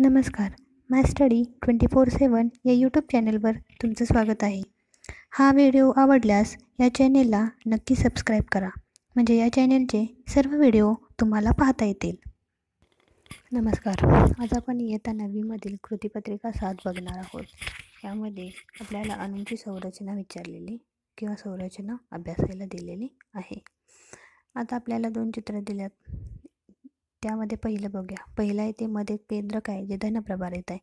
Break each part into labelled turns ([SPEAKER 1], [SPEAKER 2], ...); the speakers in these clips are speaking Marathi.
[SPEAKER 1] नमस्कार my study twenty four seven या यूट्यूब चॅनेलवर तुमचं स्वागत आहे हा व्हिडिओ आवडल्यास या चॅनेलला नक्की सबस्क्राईब करा म्हणजे या चॅनेलचे सर्व व्हिडिओ तुम्हाला पाहता येतील नमस्कार आज आपण इयत्ता नवीमधील कृतीपत्रिका साथ बघणार आहोत यामध्ये आपल्याला अणूंची संरचना विचारलेली किंवा संरचना अभ्यासायला दिलेली आहे आता आपल्याला दोन चित्र दिल्यात त्यामध्ये पहिलं बघूया पहिलं आहे ते मध्ये केंद्रक आहे जे धनप्रभारित आहे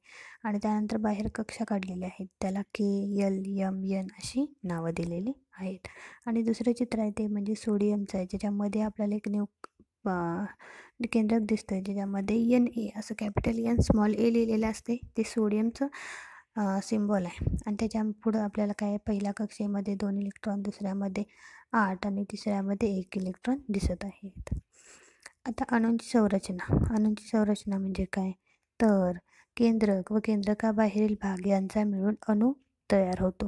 [SPEAKER 1] आणि त्यानंतर बाहेर कक्षा काढलेल्या आहेत त्याला के यल यम यन अशी नावं दिलेली आहेत आणि दुसरं चित्र आहे ते म्हणजे सोडियमचं आहे ज्याच्यामध्ये आपल्याला एक न्यू केंद्रक दिसतं आहे ज्याच्यामध्ये यन ए असं कॅपिटल यन स्मॉल ए लिहिलेलं असते ते सोडियमचं सिम्बॉल आहे आणि त्याच्या पुढं आपल्याला काय पहिल्या कक्षेमध्ये दोन इलेक्ट्रॉन दुसऱ्यामध्ये आठ आणि तिसऱ्यामध्ये एक इलेक्ट्रॉन दिसत आहेत आता अणूंची संरचना अणूंची संरचना म्हणजे काय तर केंद्रक व केंद्रकाबाहेरील भाग यांचा मिळून अणू तयार होतो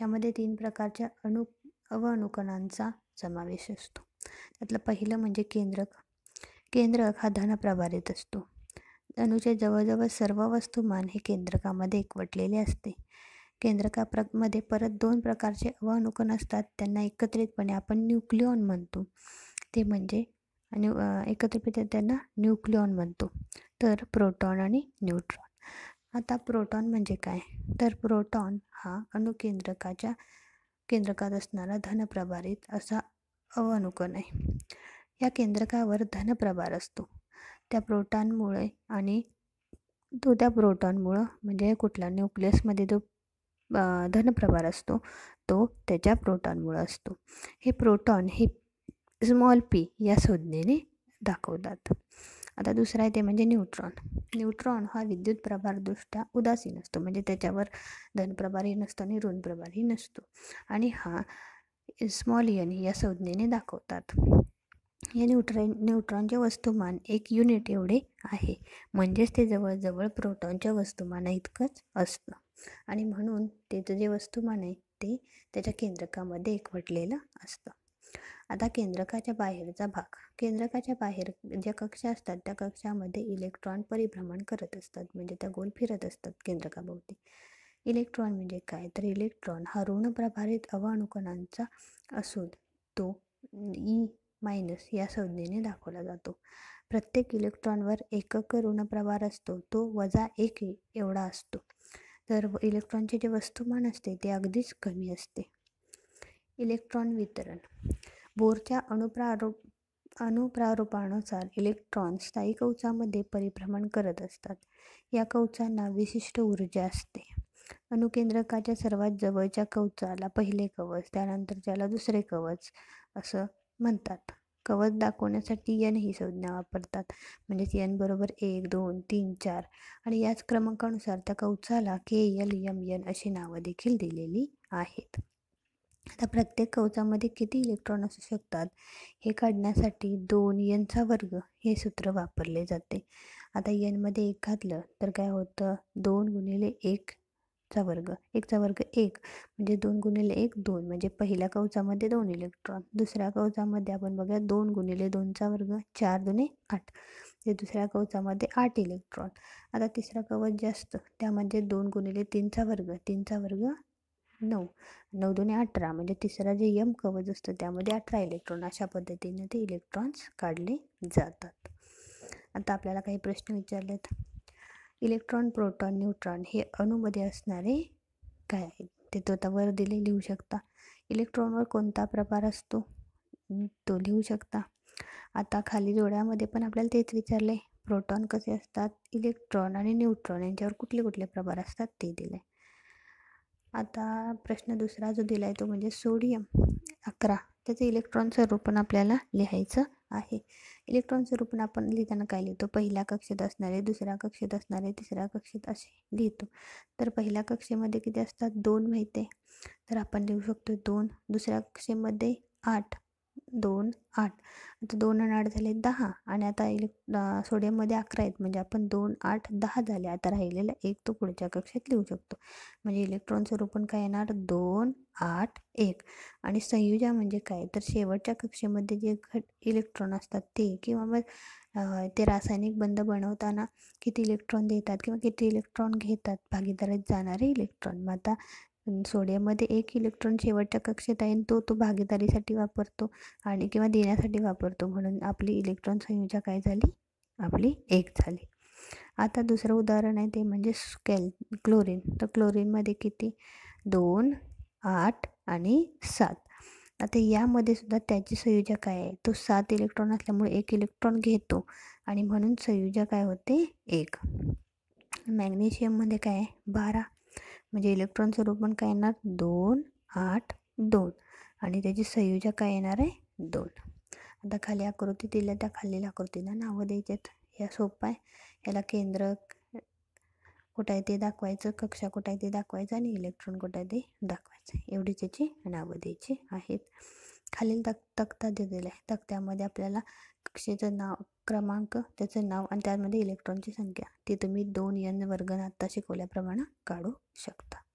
[SPEAKER 1] यामध्ये तीन प्रकारच्या अणु व अणुकणांचा समावेश असतो त्यातलं पहिलं म्हणजे केंद्रक केंद्रक हा प्रभारित असतो अणूचे जवळजवळ सर्व वस्तुमान हे केंद्रकामध्ये एकवटलेले असते केंद्रका प्र मध्ये परत दोन प्रकारचे अवअणुकण असतात त्यांना एकत्रितपणे आपण न्यूक्लिओन म्हणतो ते म्हणजे आणि एकत्रित त्यांना न्यूक्लिऑन म्हणतो तर प्रोटॉन आणि न्यूट्रॉन आता प्रोटॉन म्हणजे काय तर प्रोटॉन हा अणुकेंद्रकाच्या केंद्रकात असणारा धनप्रभारित असा अनुकण आहे या केंद्रकावर धनप्रभार असतो त्या प्रोटॉनमुळे आणि तो त्या प्रोटॉनमुळं म्हणजे कुठला न्यूक्लियसमध्ये जो धनप्रभार असतो तो त्याच्या प्रोटॉनमुळं असतो हे प्रोटॉन हे स्मॉल पी या संज्ञेने दाखवतात आता दुसरा आहे ते म्हणजे न्यूट्रॉन न्यूट्रॉन हा विद्युत प्रभारदृष्ट्या उदासीन असतो म्हणजे त्याच्यावर धनप्रभारही नसतो आणि ऋण प्रभारही नसतो आणि हा स्मॉल यन या संज्ञेने दाखवतात या न्यूट्रॉन न्यूट्रॉनचे वस्तुमान एक युनिट एवढे आहे म्हणजेच ते जवळजवळ प्रोटॉनच्या वस्तुमाना इतकंच असतं आणि म्हणून त्याचं जे वस्तुमान आहे ते त्याच्या केंद्रकामध्ये एकवटलेलं असतं आता केंद्रकाच्या बाहेरचा भाग केंद्रकाच्या बाहेर ज्या कक्षा असतात त्या कक्षामध्ये इलेक्ट्रॉन परिभ्रमण करत असतात म्हणजे त्या गोल फिरत असतात केंद्रकाभोवती इलेक्ट्रॉन म्हणजे काय तर इलेक्ट्रॉन हा ऋण प्रभारित अवाणुकणांचा असून तो ई मायनस या संज्ञेने दाखवला जातो प्रत्येक इलेक्ट्रॉनवर एकक ऋण प्रभार असतो तो वजा एक एवढा असतो तर इलेक्ट्रॉनचे जे वस्तुमान असते ते अगदीच कमी असते इलेक्ट्रॉन वितरण बोरच्या अणुप्रारूप अणुप्रारूपानुसार इलेक्ट्रॉन स्थायी कवचामध्ये परिभ्रमण करत असतात या कवचांना विशिष्ट ऊर्जा असते अणुकेंद्रकाच्या सर्वात जवळच्या कवचाला पहिले कवच त्यानंतर त्याला दुसरे कवच असं म्हणतात कवच दाखवण्यासाठी यन ही संज्ञा वापरतात म्हणजेच यन बरोबर एक दोन तीन चार आणि याच क्रमांकानुसार त्या कवचाला के एल यम यन अशी नावं देखील दिलेली आहेत आता प्रत्येक कवचामध्ये किती इलेक्ट्रॉन असू शकतात हे काढण्यासाठी दोन यनचा वर्ग हे सूत्र वापरले जाते आता यनमध्ये एक घातलं तर काय होतं दोन गुणिले एकचा वर्ग एकचा वर्ग एक म्हणजे दोन गुणिले एक दोन म्हणजे पहिल्या कवचामध्ये दोन इलेक्ट्रॉन दुसऱ्या कवचामध्ये आपण बघूया दोन गुणिले दोनचा वर्ग चार दुने आठ म्हणजे दुसऱ्या कवचामध्ये आठ इलेक्ट्रॉन आता तिसरा कवच जास्त त्यामध्ये दोन गुणिले तीनचा वर्ग तीनचा वर्ग नऊ नऊ दोन्ही अठरा म्हणजे तिसरा जे यम कवच असतं त्यामध्ये अठरा इलेक्ट्रॉन अशा पद्धतीने ते इलेक्ट्रॉन्स काढले जातात आता आपल्याला काही प्रश्न विचारलेत इलेक्ट्रॉन प्रोटॉन न्यूट्रॉन हे अणूमध्ये असणारे काय आहेत ते तो आता वर दिले लिहू शकता इलेक्ट्रॉनवर कोणता प्रकार असतो तो लिहू शकता आता खाली जोड्यामध्ये पण आपल्याला तेच विचारले प्रोटॉन कसे असतात इलेक्ट्रॉन आणि न्यूट्रॉन यांच्यावर कुठले कुठले प्रकार असतात ते दिले आता प्रश्न दुसरा जो दिला आहे तो म्हणजे सोडियम अकरा त्याचं इलेक्ट्रॉन स्वरूपण आपल्याला लिहायचं आहे इलेक्ट्रॉन स्वरूपण आपण लिहिताना काय लिहितो पहिल्या कक्षेत असणारे दुसऱ्या कक्षेत असणारे तिसऱ्या कक्षेत असे लिहितो तर पहिल्या कक्षेमध्ये किती असतात दोन माहिती आहे तर आपण लिहू शकतो दोन दुसऱ्या कक्षेमध्ये आठ दोन आठ आता दोन आणि आठ झाले दहा आणि आता इलेक् सोडियममध्ये अकरा आहेत म्हणजे आपण दोन आठ दहा झाले आता राहिलेला एक तो पुढच्या कक्षेत लिहू शकतो म्हणजे इलेक्ट्रॉन स्वरूपण काय येणार दोन आठ एक आणि संयुजा म्हणजे काय तर शेवटच्या कक्षेमध्ये जे घट इलेक्ट्रॉन असतात ते किंवा मग ते रासायनिक बंध बनवताना किती इलेक्ट्रॉन देतात किंवा किती इलेक्ट्रॉन घेतात भागीदारात जाणारे इलेक्ट्रॉन मग आता सोडियममध्ये एक इलेक्ट्रॉन शेवटच्या कक्षेत आहे तो तो भागीदारीसाठी वापरतो आणि किंवा देण्यासाठी वापरतो म्हणून आपली इलेक्ट्रॉन संयोजा काय झाली आपली एक झाली आता दुसरं उदाहरण आहे ते म्हणजे स्कॅल क्लोरीन तर क्लोरीनमध्ये किती दोन आठ आणि सात आता यामध्ये सुद्धा त्याची संयुजा काय आहे तो सात इलेक्ट्रॉन असल्यामुळे एक इलेक्ट्रॉन घेतो आणि म्हणून संयुजा काय होते एक मॅग्नेशियममध्ये काय आहे बारा म्हणजे इलेक्ट्रॉनचं पण काय येणार दोन आठ दोन आणि त्याची संयोजक काय येणार आहे दोन आता खाली आकृती दिल्या त्या खालील आकृतीला नावं द्यायची आहेत सोपं आहे याला केंद्र कुठं आहे ते दाखवायचं कक्षा कुठं आहे ते दाखवायचं आणि इलेक्ट्रॉन कुठं आहे ते दाखवायचं एवढी त्याची नावं द्यायची आहेत खालील तक तक्ता दिलेला आहे तक्त्यामध्ये आपल्याला कक्षेचं नाव क्रमांक त्याचं नाव आणि त्यामध्ये इलेक्ट्रॉनची संख्या ती तुम्ही दोन यन वर्गन आत्ता शिकवल्याप्रमाणे काढू शकता